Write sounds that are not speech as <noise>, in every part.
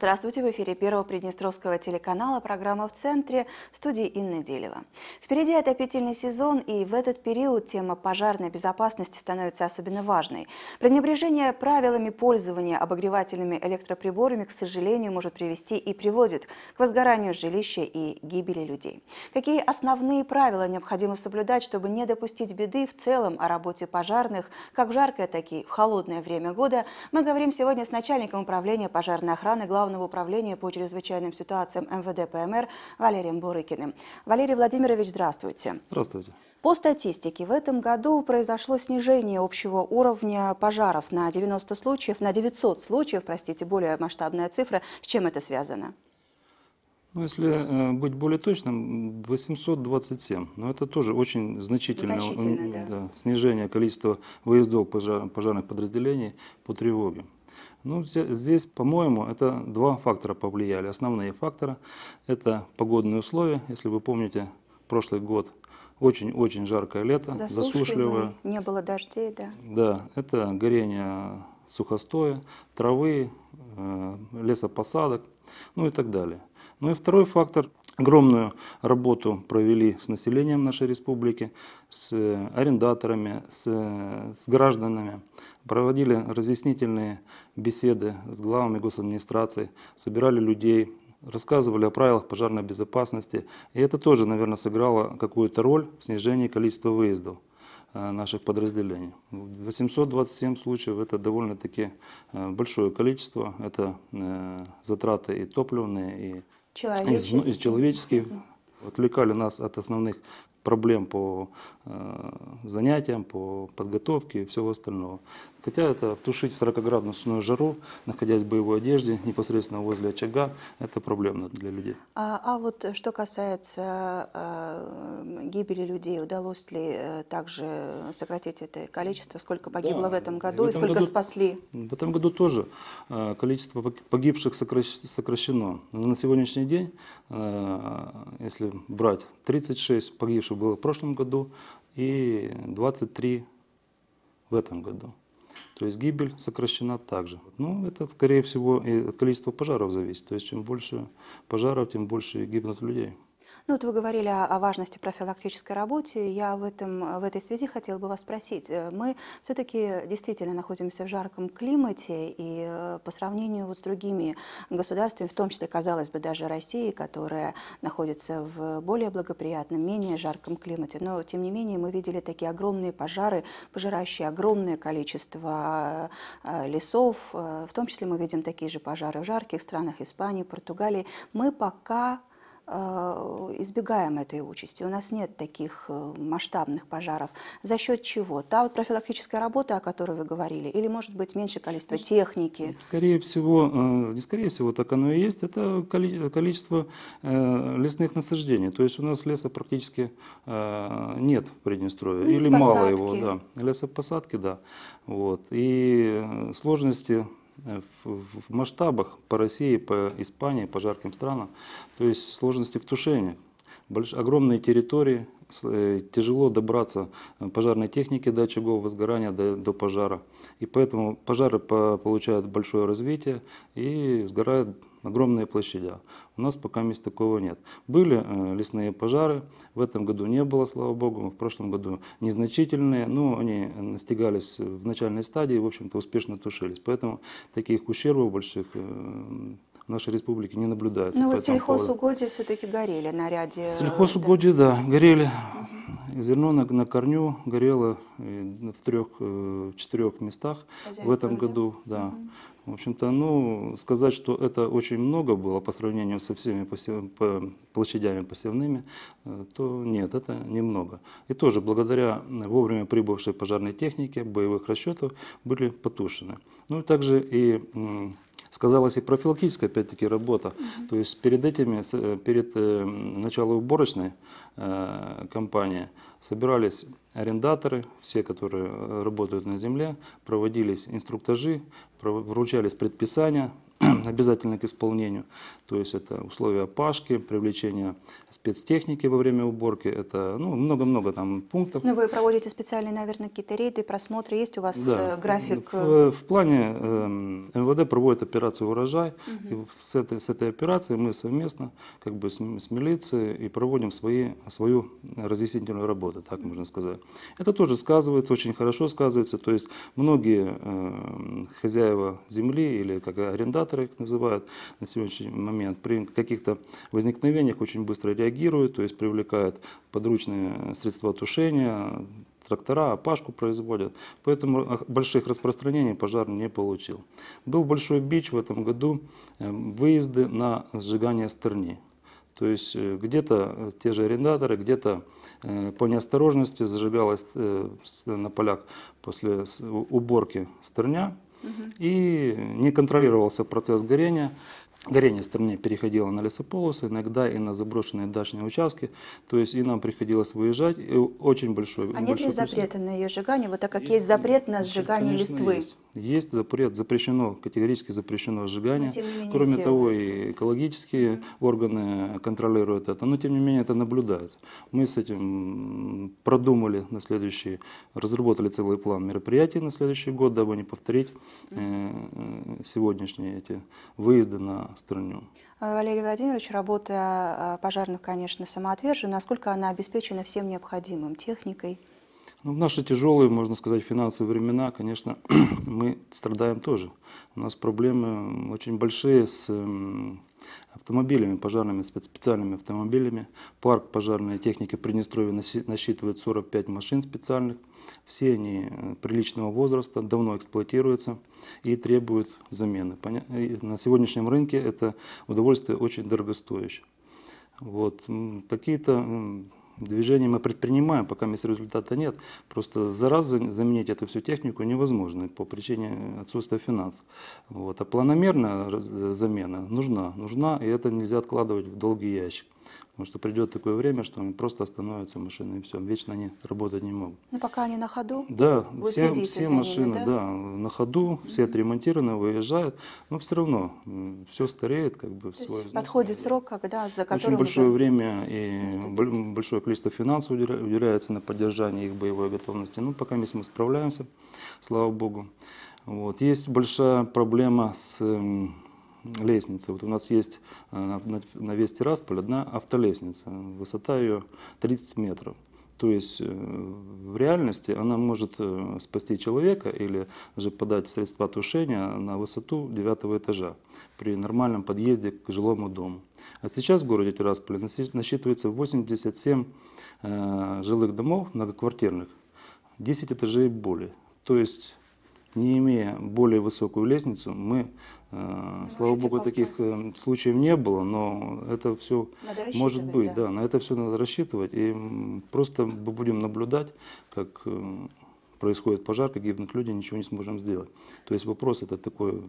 Здравствуйте, в эфире Первого Приднестровского телеканала программа «В центре» в студии Инны Делева. Впереди отопительный сезон, и в этот период тема пожарной безопасности становится особенно важной. Пренебрежение правилами пользования обогревательными электроприборами, к сожалению, может привести и приводит к возгоранию жилища и гибели людей. Какие основные правила необходимо соблюдать, чтобы не допустить беды в целом о работе пожарных, как в жаркое, так и в холодное время года, мы говорим сегодня с начальником управления пожарной охраны главного Главного управления по чрезвычайным ситуациям МВД ПМР Валерием Бурыкиным. Валерий Владимирович, здравствуйте. Здравствуйте. По статистике, в этом году произошло снижение общего уровня пожаров на 90 случаев, на 900 случаев, простите, более масштабная цифра. С чем это связано? Ну, если э, быть более точным, 827. Но это тоже очень значительное, значительное да. Да, снижение количества выездов пожар, пожарных подразделений по тревоге. Ну, здесь, по-моему, это два фактора повлияли. Основные факторы – это погодные условия. Если вы помните, прошлый год очень-очень жаркое лето, засушливое. Не было дождей, да? Да, это горение сухостоя, травы, э, лесопосадок, ну и так далее. Ну и второй фактор. Огромную работу провели с населением нашей республики, с э, арендаторами, с, э, с гражданами. Проводили разъяснительные беседы с главами госадминистрации, собирали людей, рассказывали о правилах пожарной безопасности. И это тоже, наверное, сыграло какую-то роль в снижении количества выездов э, наших подразделений. 827 случаев – это довольно-таки большое количество. Это затраты и топливные, и из, из человеческих, отвлекали нас от основных проблем по э, занятиям, по подготовке и всего остального. Хотя это тушить в 40-градусную жару, находясь в боевой одежде, непосредственно возле очага, это проблемно для людей. А, а вот э, что касается э, гибели людей, удалось ли э, также сократить это количество? Сколько погибло да, в этом году и, этом и сколько году, спасли? В этом году тоже э, количество погибших сокращено. На сегодняшний день, э, если брать 36 погибших было в прошлом году и 23 в этом году. То есть гибель сокращена также. Ну, это, скорее всего, и от количества пожаров зависит. То есть чем больше пожаров, тем больше гибнут людей. Ну вот вы говорили о, важности профилактической работы. Я в, этом, в этой связи хотела бы вас спросить. Э, мы все-таки действительно находимся в жарком климате, и э, по сравнению вот с другими государствами, в том числе, казалось бы, даже России, которая находится в более благоприятном, менее жарком климате, но тем не менее мы видели такие огромные пожары, пожирающие огромное количество э, лесов. В том числе мы видим такие же пожары в жарких странах Испании, Португалии. Мы пока Э, избегаем этой участи. У нас нет таких э, масштабных пожаров. За счет чего? Та вот профилактическая работа, о которой вы говорили, или, может быть, меньше количество ну, техники? Ну, скорее всего, э, не скорее всего, так оно и есть. Это количество лесных насаждений. То есть у нас леса практически нет в Приднестровье. Ну, или мало его, да. Лесопосадки, да. Вот. И сложности Э, в масштабах по России, по Испании, по жарким странам. То есть сложности в тушении. Больш... Огромные территории, э, тяжело добраться э, пожарной технике до очагов возгорания, до, до пожара. И поэтому пожары по, получают большое развитие и сгорают огромные площади. У нас пока мест такого нет. Были э, лесные пожары, в этом году не было, слава богу, в прошлом году незначительные, но они настигались в начальной стадии, и, в общем-то успешно тушились. Поэтому таких ущербов больших э, в нашей республике не наблюдается. Но ну, вот сельхозугодия все-таки горели на ряде... Э, сельхозугодия, да, да горели. Угу. Зерно на, на корню горело э, в трех-четырех э, местах в этом году. Да. Угу. В общем-то, ну, сказать, что это очень много было по сравнению со всеми посев, по площадями посевными, э, то нет, это немного. И тоже благодаря вовремя прибывшей пожарной технике боевых расчетов были потушены. Ну, также и сказалась и профилактическая, опять-таки, работа. Mm -hmm. То есть перед этими, э, перед э, началом уборочной э, кампании собирались арендаторы, все, которые работают на земле, проводились инструктажи, вручались предписания <clears throat> обязательно к исполнению. То есть это условия пашки, привлечение спецтехники во время уборки, это ну, много-много ну, много -много там пунктов. Ну вы проводите специальные, наверное, какие-то рейды, просмотры, есть у вас да. Э, график? В, э? в плане э, МВД проводит операцию «Урожай», угу. и с, этой, с этой операцией мы совместно как бы с, с милицией и проводим свои, свою разъяснительную работу, так можно сказать. Это тоже сказывается, очень хорошо сказывается, то есть многие э, хозяева земли или как арендаторы быстро их называют на сегодняшний момент, при каких-то возникновениях очень быстро реагируют, то есть привлекают подручные средства тушения, трактора, опашку производят. Поэтому больших распространений пожар не получил. Был большой бич в этом году э, выезды на сжигание стерни. То есть э, где-то э, те же арендаторы, где-то по неосторожности зажигалась на полях после уборки стерня, и не контролировался процесс горения. Горение стране переходило на лесополосы, иногда и на заброшенные дачные участки, то есть и нам приходилось выезжать, и очень большой. А нет ли запрета на ее сжигание, вот так как есть, есть запрет на сжигание конечно, листвы? Есть. есть запрет, запрещено, категорически запрещено сжигание. Менее, Кроме делают. того, и экологические органы контролируют это, но тем не менее это наблюдается. Мы с этим продумали на следующий, разработали целый план мероприятий на следующий год, дабы не повторить э, э сегодняшние эти выезды на страну. Э, Валерий Владимирович, работа э, пожарных, конечно, самоотвержена. Насколько она обеспечена всем необходимым, техникой? Ну, в наши тяжелые, можно сказать, финансовые времена, конечно, <clears throat> мы страдаем тоже. У нас проблемы очень большие с автомобилями, пожарными, специальными автомобилями. Парк пожарной техники Приднестровья насчитывает 45 машин специальных. Все они э, приличного возраста, давно эксплуатируются и требуют замены. На сегодняшнем рынке это удовольствие очень дорогостоящее. Вот. Какие-то движения мы предпринимаем, пока результата нет. Просто за раз заменить эту всю технику невозможно по причине отсутствия финансов. Вот. А планомерная замена нужна, нужна, и это нельзя откладывать в долгий ящик. Потому что придет такое время, что они просто остановятся машины и все. Вечно они работать не могут. Ну пока они на ходу? Да, вы все, все машины ними, да? Да, на ходу, все отремонтированы, выезжают. Но все равно все стареет. Как бы, То свой, есть подходит да, срок, когда за которым Очень большое уже время и наступит. большое количество финансов уделяется на поддержание их боевой готовности. Ну, пока мы справляемся, слава богу. Вот. Есть большая проблема с лестницы. Вот у нас есть э, на весь Тирасполь одна автолестница, высота ее 30 метров. То есть э, в реальности она может э, спасти человека или же подать средства тушения на высоту девятого этажа при нормальном подъезде к жилому дому. А сейчас в городе Тирасполе насчитывается 87 жилых домов многоквартирных, 10 этажей более. То есть не имея более высокую лестницу, мы, э, слава богу, таких э, случаев не было, но это все может быть, да. да, на это все надо рассчитывать, и просто мы будем наблюдать, как э, происходит пожар, как гибнут люди, ничего не сможем сделать. То есть вопрос этот такой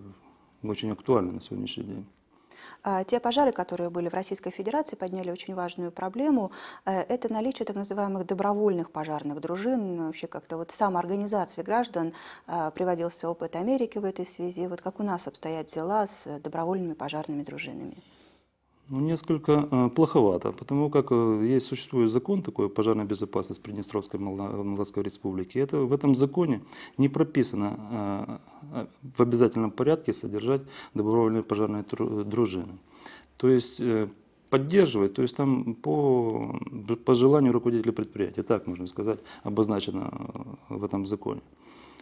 очень актуальный на сегодняшний день. А, те пожары, которые были в Российской Федерации, подняли очень важную проблему. Э, это наличие так называемых добровольных пожарных дружин, ну, вообще как-то вот самоорганизации граждан. А, приводился опыт Америки в этой связи. Вот как у нас обстоят дела с добровольными пожарными дружинами? Ну, несколько э, плоховато, потому как э, есть существует закон такой «Пожарная безопасность Приднестровской Молдавской Республики». Это, в этом законе не прописано э, в обязательном порядке содержать добровольные пожарные дружины. То есть э, поддерживать, то есть там по, по желанию руководителя предприятия, так можно сказать, обозначено э, в этом законе.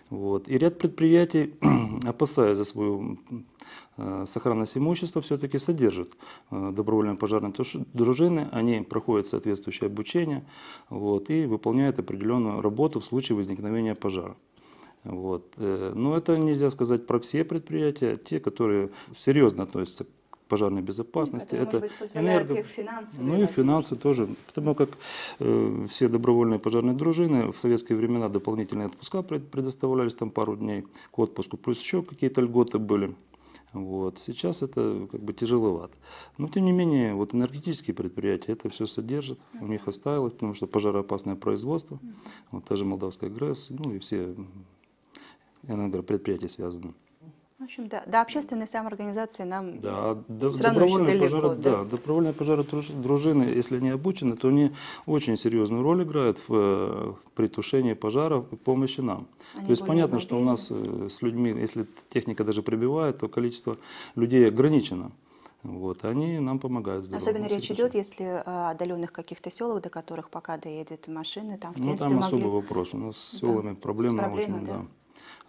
Вот. И ряд предприятий, <clears throat> опасаясь за свою э, сохранность имущества, все-таки содержат э, добровольные пожарные дружины, они проходят соответствующее обучение вот, и выполняют определенную работу в случае возникновения пожара. Вот. Э, но это нельзя сказать про все предприятия, те, которые серьезно относятся к пожарной безопасности. Это, это может быть, энерго... их финансовые. Ну и финансы тоже. Потому как э, все добровольные пожарные дружины в советские времена дополнительные отпуска предоставлялись там пару дней к отпуску, плюс еще какие-то льготы были. Вот. Сейчас это как бы тяжеловато. Но тем не менее, вот энергетические предприятия это все содержат, у них оставилось, потому что пожароопасное производство, вот та же Молдавская ГРЭС, ну и все энергопредприятий связано. В общем, да, до общественной самоорганизации нам да, все равно еще далеко. Пожары, да? да, добровольные пожары дружины, если они обучены, то они очень серьезную роль играют в, э, при тушении пожаров и помощи нам. Они то есть понятно, мобильны. что у нас э, с людьми, если техника даже прибивает, то количество людей ограничено. Вот, они нам помогают. Особенно речь идет, если э, о отдаленных каких-то селах, до которых пока доедет машины, там в принципе. ну, принципе там могли... особый вопрос. У нас с селами да. проблемы, с очень, да. да.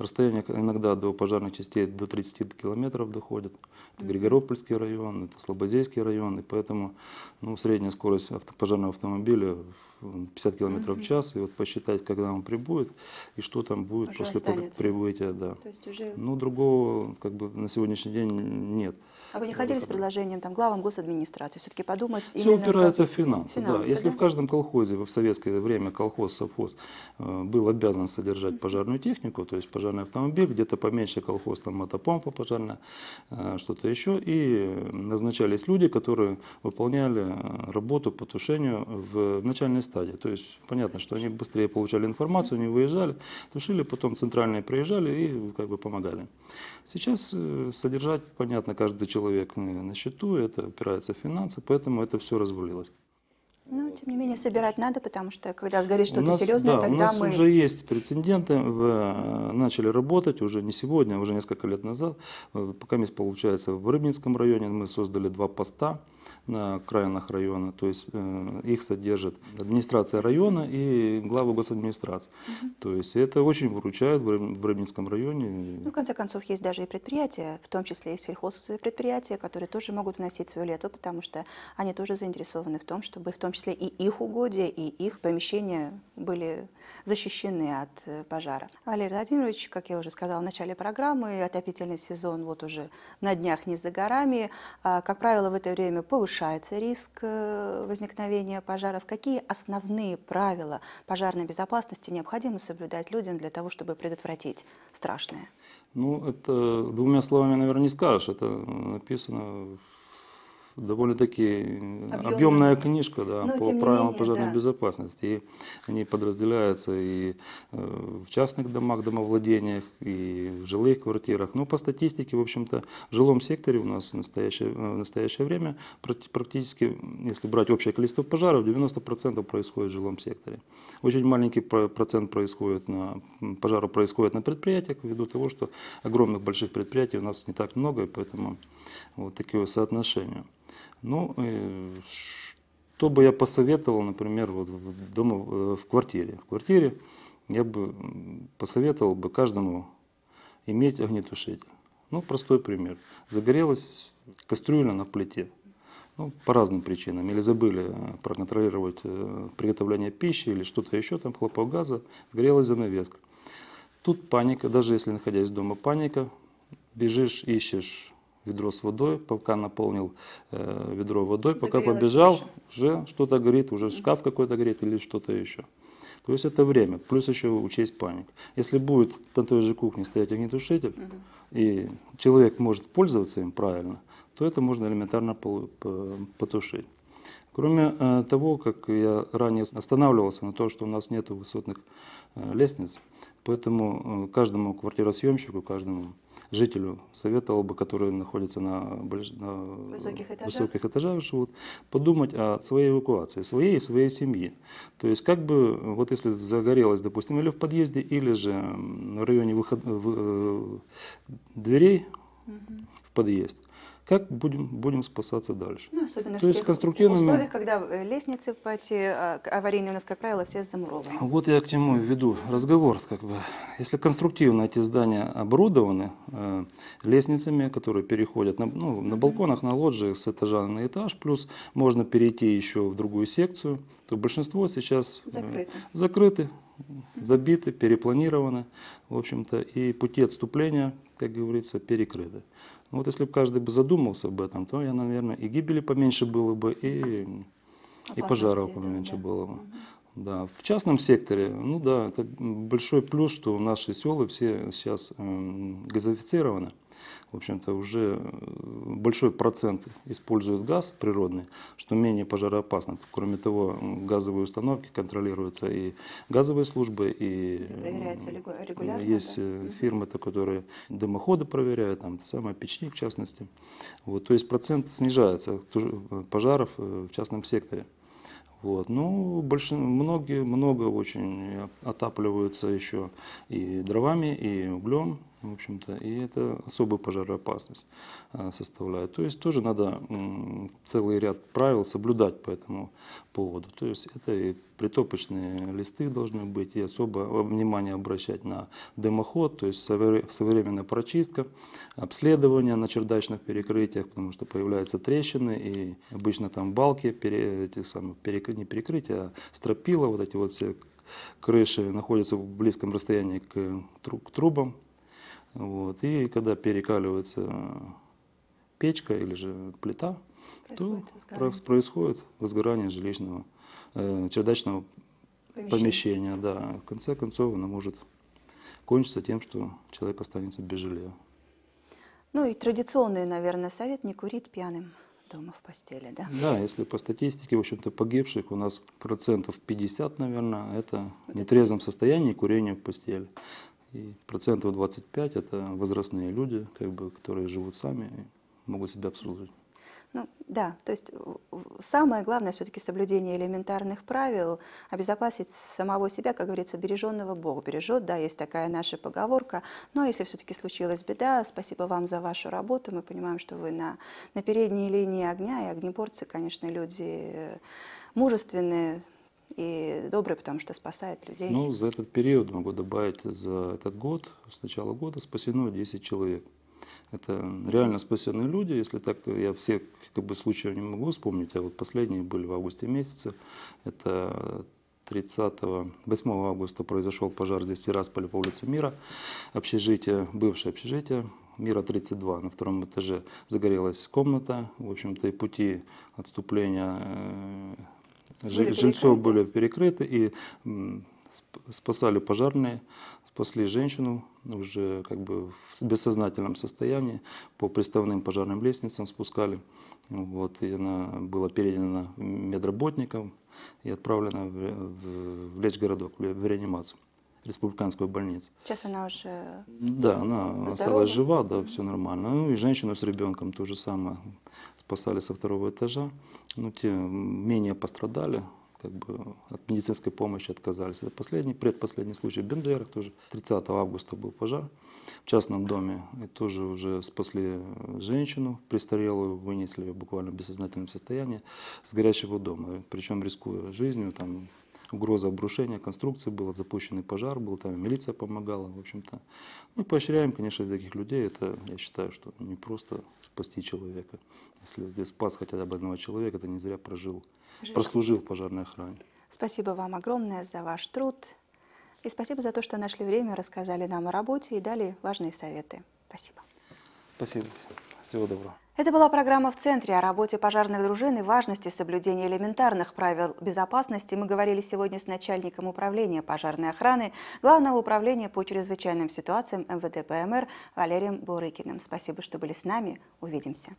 Расстояние иногда до пожарных частей до 30 километров доходит. Это Григоропольский район, это Слободейский район, и поэтому ну, средняя скорость пожарного автомобиля 50 километров в час, и вот посчитать, когда он прибудет, и что там будет Уже после останется. прибытия. Да. То есть уже... Ну, другого как бы на сегодняшний день нет. А вы не ходили с предложением там, главам госадминистрации все-таки подумать? Все упирается как... в финансы. финансы да. Если в каждом колхозе в советское время колхоз, совхоз э, был обязан содержать пожарную технику, то есть пожарную пожарный автомобиль, где-то поменьше колхоз, там мотопомпа пожарная, э, что-то еще. И назначались люди, которые выполняли э, работу по тушению в начальной стадии. То есть понятно, что они быстрее получали информацию, они выезжали, тушили, потом центральные приезжали и как бы помогали. Сейчас э, содержать, понятно, каждый человек на счету, это опирается в финансы, поэтому это все развалилось. Ну, тем не менее, собирать надо, потому что когда сгорит что-то серьезное, да, тогда мы... У нас мы... уже есть прецеденты, э, начали работать уже не сегодня, а уже несколько лет назад. Э, пока мест получается в Рыбинском районе, мы создали два поста на окраинах района, то есть э, их содержит администрация района и главы госадминистрации. Угу. То есть это очень выручает в Брэбинском районе. Ну, в конце концов, есть даже и предприятия, в том числе и сельхозовые предприятия, которые тоже могут вносить свою лето, потому что они тоже заинтересованы в том, чтобы в том числе и их угодья, и их помещения были защищены от э, пожара. Валерий Владимирович, как я уже сказала в начале программы, отопительный сезон вот уже на днях не за горами. А, как правило, в это время повышается повышается риск э, возникновения пожаров, какие основные правила пожарной безопасности необходимо соблюдать людям для того, чтобы предотвратить страшное? Ну, это двумя словами, наверное, не скажешь. Это э, написано в довольно-таки объемная, объемная книжка да, ну, по правилам менее, пожарной да. безопасности. И они подразделяются и э, в частных домах, домовладениях, и в жилых квартирах. Но ну, по статистике, в общем-то, в жилом секторе у нас в настоящее, э, в настоящее время практически, если брать общее количество пожаров, 90% происходит в жилом секторе. Очень маленький процент происходит на, пожаров происходит на предприятиях, ввиду того, что огромных больших предприятий у нас не так много, и поэтому вот такое соотношение ну, э, что бы я посоветовал, например, вот дома, э, в квартире? В квартире я бы посоветовал бы каждому иметь огнетушитель. Ну, простой пример. Загорелась кастрюля на плите. Ну, по разным причинам. Или забыли э, проконтролировать приготовление пищи, или что-то еще, там хлопок газа, сгорелась занавеска. Тут паника, даже если находясь дома паника, бежишь, ищешь ведро с водой, пока наполнил э, ведро водой, Загорелась пока побежал, кожа. уже что-то горит, уже шкаф какой-то горит или что-то еще. То есть это время, плюс еще учесть паник. Если будет на той же кухне стоять огнетушитель, угу. и человек может пользоваться им правильно, то это можно элементарно потушить. Кроме э, того, как я ранее останавливался на то, что у нас нет высотных э, лестниц, поэтому э, каждому квартиросъемщику, каждому жителю советовал бы, который находится на, на высоких, этажах. высоких этажах живут, подумать о своей эвакуации, своей и своей семьи. То есть как бы, вот если загорелось, допустим, или в подъезде, или же в районе выход... Э, дверей угу. в подъезд, как будем, будем спасаться дальше. Ну, особенно То в есть тех конструктивными... условиях, когда э, лестницы по а, аварийные у нас, как правило, все замурованы. А вот я к чему веду разговор. Как бы. Если конструктивно эти здания оборудованы э, лестницами, которые переходят на, ну, на балконах, на лоджиях с этажа на этаж, плюс можно перейти еще в другую секцию, то большинство сейчас э, закрыты забиты, перепланированы, в общем-то, и пути отступления, как говорится, перекрыты. Вот если бы каждый бы задумался об этом, то я, наверное, и гибели поменьше было бы, и, и пожаров поменьше да. было бы. Угу. Да, в частном секторе, ну да, это большой плюс, что наши селы все сейчас эм, газифицированы в общем-то, уже э, большой процент используют газ природный, что менее пожароопасно. Кроме того, газовые установки контролируются и газовые службы, и регулярно, есть да? Э, фирмы-то, которые дымоходы проверяют, там, самое печник в частности. Вот, то есть процент снижается э, пожаров в частном секторе. Вот. Ну, больш... многие, много очень отапливаются еще и дровами, и углем в общем-то, и это особую пожароопасность э, составляет. То есть тоже надо целый ряд правил соблюдать по этому поводу. То есть это и притопочные листы должны быть, и особо э, внимание обращать на дымоход, то есть современная прочистка, обследование на чердачных перекрытиях, потому что появляются трещины, и обычно там балки, пере, эти самые, перек, не перекрытия, а стропила, вот эти вот все крыши находятся в близком расстоянии к, к трубам, вот. И когда перекаливается печка или же плита, происходит то происходит возгорание жилищного, э, чердачного помещения. помещения. Да. В конце концов оно может кончиться тем, что человек останется без жилья. Ну и традиционный, наверное, совет не курить пьяным дома в постели, да? Да, если по статистике, в общем-то, погибших у нас процентов 50, наверное, это в нетрезвом состоянии курение в постели. И процентов 25 – это возрастные люди, как бы, которые живут сами могут себя обслуживать. Ну, да, то есть самое главное все-таки соблюдение элементарных правил, обезопасить самого себя, как говорится, береженного Бог бережет, да, есть такая наша поговорка. Но ну, а если все-таки случилась беда, спасибо вам за вашу работу, мы понимаем, что вы на, на передней линии огня, и огнеборцы, конечно, люди э, мужественные, и добрый, потому что спасает людей. Ну, за этот период, могу добавить, за этот год, с начала года спасено 10 человек. Это реально спасенные люди, если так, я все как бы, случаев не могу вспомнить, а вот последние были в августе месяце. Это 30 8 августа произошел пожар здесь в Тирасполе по улице Мира, общежитие, бывшее общежитие, Мира 32. На втором этаже загорелась комната. В общем-то, и пути отступления э, были ну, жильцов были перекрыты и спасали пожарные, спасли женщину уже как бы в бессознательном состоянии, по приставным пожарным лестницам спускали. Вот, и она была передана медработникам и отправлена в, в, в лечь городок, в реанимацию республиканскую больницу. Сейчас она уже Да, она здорова? осталась жива, да, все нормально. Ну и женщину с ребенком то же самое спасали со второго этажа. Ну, те менее пострадали, как бы от медицинской помощи отказались. Это последний, предпоследний случай в Бендерах тоже. 30 августа был пожар в частном доме. И тоже уже спасли женщину престарелую, вынесли ее буквально в бессознательном состоянии с горячего дома. Причем рискуя жизнью, там угроза обрушения конструкции была, запущенный пожар был, там милиция помогала, в общем-то. Мы поощряем, конечно, таких людей, это, я считаю, что не просто спасти человека. Если ты спас хотя бы одного человека, ты не зря прожил, Жизнь. прослужил в пожарной охране. Спасибо вам огромное за ваш труд. И спасибо за то, что нашли время, рассказали нам о работе и дали важные советы. Спасибо. Спасибо. Всего доброго. Это была программа «В центре». О работе пожарных дружин и важности соблюдения элементарных правил безопасности мы говорили сегодня с начальником управления пожарной охраны Главного управления по чрезвычайным ситуациям МВД ПМР Валерием Бурыкиным. Спасибо, что были с нами. Увидимся.